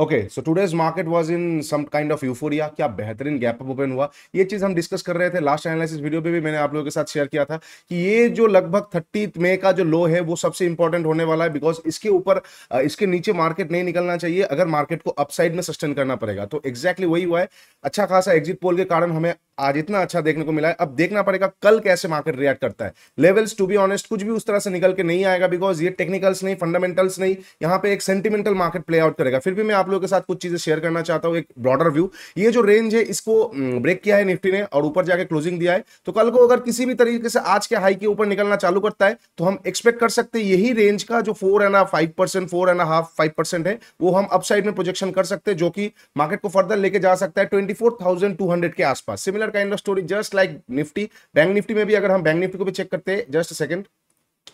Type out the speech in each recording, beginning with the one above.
okay so today's market was in some kind of euphoria क्या बेहतरीन gap up open हुआ ये चीज हम डिस्कस कर रहे थे लास्ट एनालिसिस वीडियो पे भी मैंने आप लोगों के साथ शेयर किया था कि ये जो लगभग थर्टी मे का जो लो है वो सबसे इंपॉर्टेंट होने वाला है बिकॉज इसके ऊपर इसके नीचे मार्केट नहीं निकलना चाहिए अगर मार्केट को अपसाइड में सस्टेन करना पड़ेगा तो exactly वही हुआ है अच्छा खासा एग्जिट पोल के कारण हमें आज इतना अच्छा देखने को मिला है अब देखना पड़ेगा कल कैसे मार्केट रिएक्ट करता है लेवल्स टू बी ऑनेस्ट कुछ भी उस तरह से निकल के नहीं आएगा बिकॉज ये टेक्निकल्स नहीं फंडामेंटल्स नहीं यहाँ पे एक सेंटिमेंटल मार्केट प्ले आउट करेगा फिर भी मैं आप लोगों के साथ कुछ चीजें शेयर करना चाहता हूँ एक ब्रॉडर व्यू ये जो रेंज है इसको ब्रेक mm, किया है निफ्टी ने और ऊपर जाके क्लोजिंग दिया है तो कल को अगर किसी भी तरीके से आज के हाई के ऊपर निकलना चालू करता है तो हम एक्सपेक्ट कर सकते हैं यही रेंज का जो four and five percent four and half five percent है वो हम अपसाइड में प्रोजेक्शन कर सकते हैं जो कि मार्केट को फर्दर लेके जा सकता है twenty four thousand two hundred के आसपास similar kind of story just like Nifty bank Nifty में भी अगर हम बैंक निफ्टी को भी चेक करते हैं जस्ट सेकंड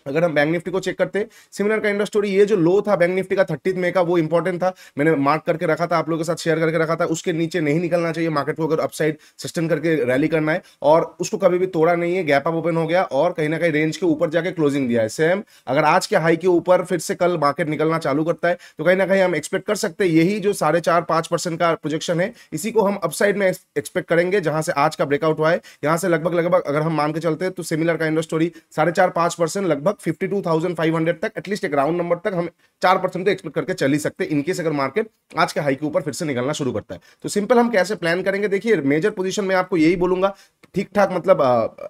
अगर हम बैंक निफ्टी को चेक करते सिमिलर का ऑफ स्टोरी ये जो लो था बैंक निफ्टी का थर्टी मे का वो इंपॉर्टेंट था मैंने मार्क करके रखा था आप लोगों के साथ शेयर करके रखा था उसके नीचे नहीं निकलना चाहिए मार्केट को अगर अपसाइड सस्टेन करके रैली करना है और उसको कभी भी तोड़ा नहीं है गैप अप ओपन हो गया और कहीं ना कहीं रेंज के ऊपर जाके क्लोजिंग दिया है सेम अगर आज के हाई के ऊपर फिर से कल मार्केट निकलना चालू करता है तो कहीं ना कहीं हम एक्सपेक्ट कर सकते यही जो साढ़े चार परसेंट का प्रोजेक्शन है इसी को हम अपसाइड में एक्सपेक्ट करेंगे जहां से आज का ब्रेकआउट हुआ है यहां से लगभग लगभग अगर हम मान के चलते तो सिमिलर का ऑफ स्टोरी साढ़े चार परसेंट लगभग तक 52,500 तक एटलीस्ट एक राउंड नंबर तक हम चार परसेंट तो एक्सपेक्ट करके चल ही सकते हैं इनकेस अगर मार्केट आज के हाई के ऊपर फिर से निकलना शुरू करता है तो सिंपल हम कैसे प्लान करेंगे देखिए मेजर पोजीशन में आपको यही बोलूंगा ठीक ठाक मतलब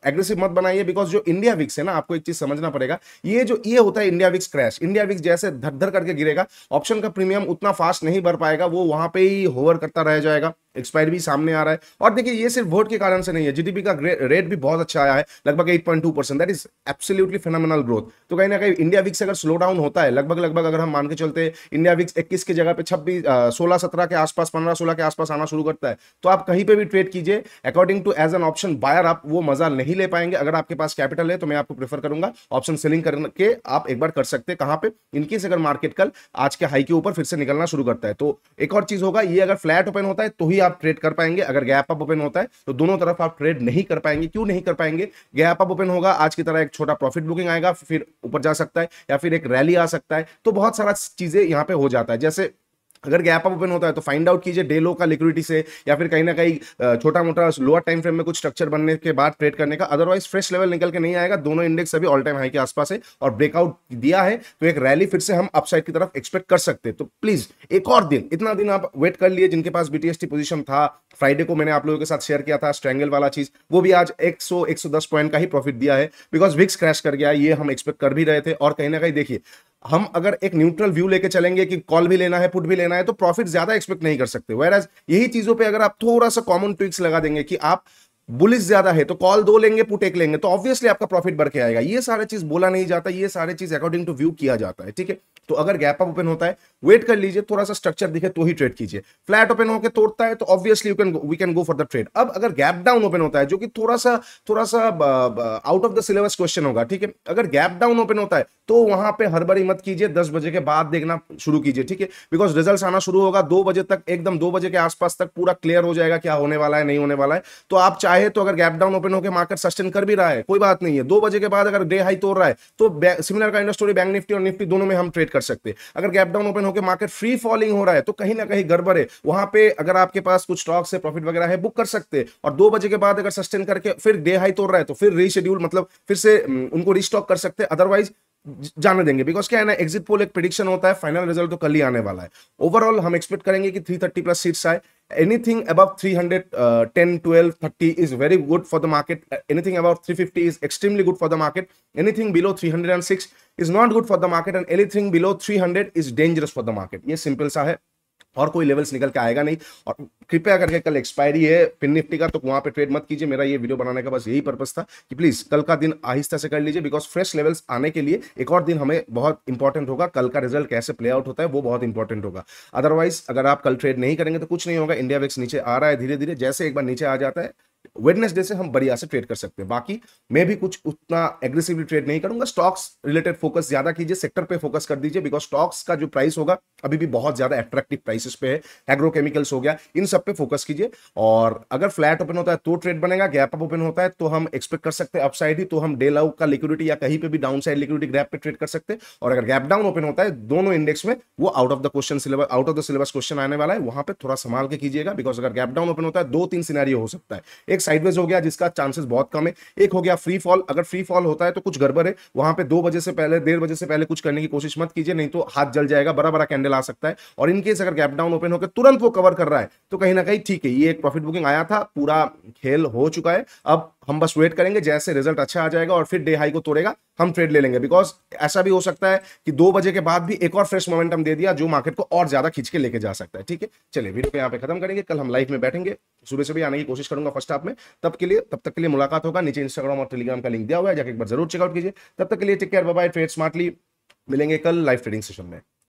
एग्रेसिव मत बनाइए बिकॉज जो इंडिया विक्स है ना आपको एक चीज समझना पड़ेगा ये जो ये होता है India VIX crash India VIX जैसे धर धर करके गिरेगा ऑप्शन का प्रीमियम उतना फास्ट नहीं भर पाएगा वो वहां पर ही होवर करता रह जाएगा एक्सपायरी भी सामने आ रहा है और देखिए ये सिर्फ वोट के कारण से नहीं है जीडीपी का रेट भी बहुत अच्छा आया है लगभग 8.2 percent that is absolutely phenomenal growth तो कहीं ना कहीं इंडिया विक्स अगर स्लो डाउन होता है लगभग लगभग अगर हम मान के चलते इंडिया विक्स इक्कीस की जगह पे छब्बीस सोलह सत्रह के आसपास पंद्रह सोलह के आसपास आना शुरू करता है तो आप कहीं पर भी ट्रेड कीजिए according to as an option buyer आप वो मजा नहीं ले पाएंगे अगर आपके पास कैपिटल है तो मैं आपको प्रेफर करूंगा ऑप्शन सेलिंग करके आप एक बार कर सकते हैं कहाँ पे इनकेस अगर मार्केट कल आज के हाई के ऊपर फिर से निकलना शुरू करता है तो एक और चीज होगा ये अगर फ्लैट ओपन होता है तो ही आप ट्रेड कर पाएंगे अगर गैप अप ओपन होता है तो दोनों तरफ आप ट्रेड नहीं कर पाएंगे क्यों नहीं कर पाएंगे गैप अप ओपन होगा आज की तरह एक छोटा प्रॉफिट बुकिंग आएगा फिर ऊपर जा सकता है या फिर एक रैली आ सकता है तो बहुत सारा चीजें यहाँ पे हो जाता है जैसे अगर गैप अप ओपन होता है तो फाइंड आउट कीजिए डे लो का लिक्विडिटी से या फिर कहीं ना कहीं छोटा मोटा लोअर टाइम फ्रेम में कुछ स्ट्रक्चर बनने के बाद ट्रेड करने का अदरवाइज फ्रेश लेवल निकल के नहीं आएगा दोनों इंडेक्स अभी ऑल टाइम हाई के आसपास है और ब्रेकआउट दिया है तो एक रैली फिर से हम अपसाइड की तरफ एक्सपेक्ट कर सकते हैं तो प्लीज एक और दिन इतना दिन आप वेट कर लिए जिनके पास बीटीएसटी पोजीशन था फ्राइडे को मैंने आप लोगों के साथ शेयर किया था स्ट्रैंगल वाला चीज वो भी आज एक सौ पॉइंट का ही प्रॉफिट दिया है बिकॉज विक्स क्रैश कर गया ये हम एक्सपेक्ट कर भी रहे थे और कहीं ना कहीं देखिए हम अगर एक न्यूट्रल व्यू लेके चलेंगे कि कॉल भी लेना है पुट भी लेना है तो प्रॉफिट ज्यादा एक्सपेक्ट नहीं कर सकते वेर एज यही चीजों पे अगर आप थोड़ा सा कॉमन ट्विक्स लगा देंगे कि आप बुलिस ज्यादा है तो कॉल दो लेंगे पुट एक लेंगे तो ऑब्वियसली आपका प्रॉफिट बढ़ के आएगा ये सारा चीज बोला नहीं जाता ये सारे चीज अकॉर्डिंग टू व्यू किया जाता है ठीक है तो अगर गैप अप ओपन होता है वेट कर लीजिए थोड़ा सा स्ट्रक्चर दिखे तो ही ट्रेड कीजिए फ्लैट ओपन होकर तोड़ता है तो obviously you can we can go for the trade अब अगर गैप डाउन ओपन होता है जो कि थोड़ा सा थोड़ा सा out of the syllabus question होगा ठीक है अगर गैप डाउन ओपन होता है तो वहां पर हड़बड़ी मत कीजिए दस बजे के बाद देखना शुरू कीजिए ठीक है बिकॉज रिजल्ट आना शुरू होगा दो बजे तक एकदम दो बजे के आसपास तक पूरा क्लियर हो जाएगा क्या होने वाला है नहीं होने वाला है तो आप चाहे हाई है तो अगर गैप डाउन ओपन होकर मार्केट सस्टेन कर भी रहा है कोई बात नहीं है दो बजे के बाद अगर डे हाई तोड़ रहा है तो सिमिलर का इंडस्ट्री बैंक निफ्टी और निफ्टी दोनों में हम ट्रेड कर सकते हैं अगर गैप डाउन ओपन होकर मार्केट फ्री फॉलिंग हो रहा है तो कहीं ना कहीं गड़बड़ है वहां पे अगर आपके पास कुछ स्टॉक्स है प्रॉफिट वगैरह है बुक कर सकते हैं और दो बजे के बाद अगर सस्टेन करके फिर डे हाई तोड़ रहा है तो फिर रीशेड्यूल मतलब फिर से उनको रिस्टॉक कर सकते हैं अदरवाइज जाने देंगे बिकॉज क्या है ना एग्जिट पोल एक प्रिडिक्शन होता है फाइनल रिजल्ट तो कल ही आने वाला है ओवरऑल हम एक्सपेक्ट करेंगे कि 330 प्लस सीट्स आए anything about 300 ten twelve thirty is very good for the market anything about 350 is extremely good for the market anything below 306 is not good for the market and anything below 300 is dangerous for the market ये simple सा है और कोई levels निकल के आएगा नहीं और कृपया करके कल एक्सपायरी है पिन निफ्टी का तो वहां पे ट्रेड मत कीजिए मेरा ये वीडियो बनाने का बस यही पर्पज था कि प्लीज कल का दिन आहिस्ता से कर लीजिए बिकॉज फ्रेश लेवल्स आने के लिए एक और दिन हमें बहुत इंपॉर्टेंट होगा कल का रिजल्ट कैसे प्ले आउट होता है वो बहुत इंपॉर्टेंट होगा अदरवाइज अगर आप कल ट्रेड नहीं करेंगे तो कुछ नहीं होगा इंडिया वैक्स नीचे आ रहा है धीरे धीरे जैसे एक बार नीचे आ जाता है वेडनेसडे से हम बढ़िया से ट्रेड कर सकते हैं बाकी मैं भी कुछ उतना एग्रेसिवली ट्रेड नहीं करूंगा स्टॉक्स रिलेटेड फोकस ज्यादा कीजिए सेक्टर पे फोकस कर दीजिए बिकॉज स्टॉक्स का जो प्राइस होगा अभी भी बहुत ज्यादा अट्रैक्टिव प्राइसेस पे है एग्रोकेमिकल्स हो गया इन सब पे फोकस कीजिए और अगर फ्लैट ओपन होता है तो ट्रेड बनेगा गैप अप ओपन होता है तो हम एक्सपेक्ट कर सकते हैं अपसाइड ही तो हम डे लाउ का लिक्विडिटी या कहीं पर भी डाउन साइड लिक्विडिटी गैप पे ट्रेड कर सकते हैं और अगर गैप डाउन ओपन होता है दोनों इंडेक्स में वो out of the question syllabus out of the syllabus question आने वाला है वहां पर थोड़ा संभाल के कीजिएगा बिकॉज अगर गैप डाउन ओपन होता है दो तीन सिनारियो हो सकता है एक साइडवेज हो गया जिसका चांसेस बहुत कम है एक हो गया फ्री फॉल अगर फ्री फॉल होता है तो कुछ गड़बड़ है वहां पे दो बजे से पहले डेढ़ बजे से पहले कुछ करने की कोशिश मत कीजिए नहीं तो हाथ जल जाएगा बड़ा बड़ा कैंडल आ सकता है और इनकेस अगर गैप डाउन ओपन होकर तुरंत वो कवर कर रहा है तो कहीं ना कहीं ठीक है ये एक प्रॉफिट बुकिंग आया था पूरा खेल हो चुका है अब हम बस वेट करेंगे जैसे रिजल्ट अच्छा आ जाएगा और फिर डे हाई को तोड़ेगा हम ट्रेड ले लेंगे बिकॉज ऐसा भी हो सकता है कि दो बजे के बाद भी एक और फ्रेश मोमेंटम दे दिया जो मार्केट को और ज्यादा खींच के लेके जा सकता है ठीक है चलिए वीडियो को यहाँ पे खत्म करेंगे कल हम लाइव में बैठेंगे सुबह से भी आने की कोशिश करूंगा फर्स्ट हाफ में तब के लिए तब तक के लिए मुलाकात होगा नीचे इंस्टाग्राम और टेलीग्राम का लिंक दिया हुआ है जाकर एक बार जरूर चेकआउट कीजिए तब तक के लिए take care bye trade smartly मिलेंगे कल लाइव ट्रेडिंग सेशन में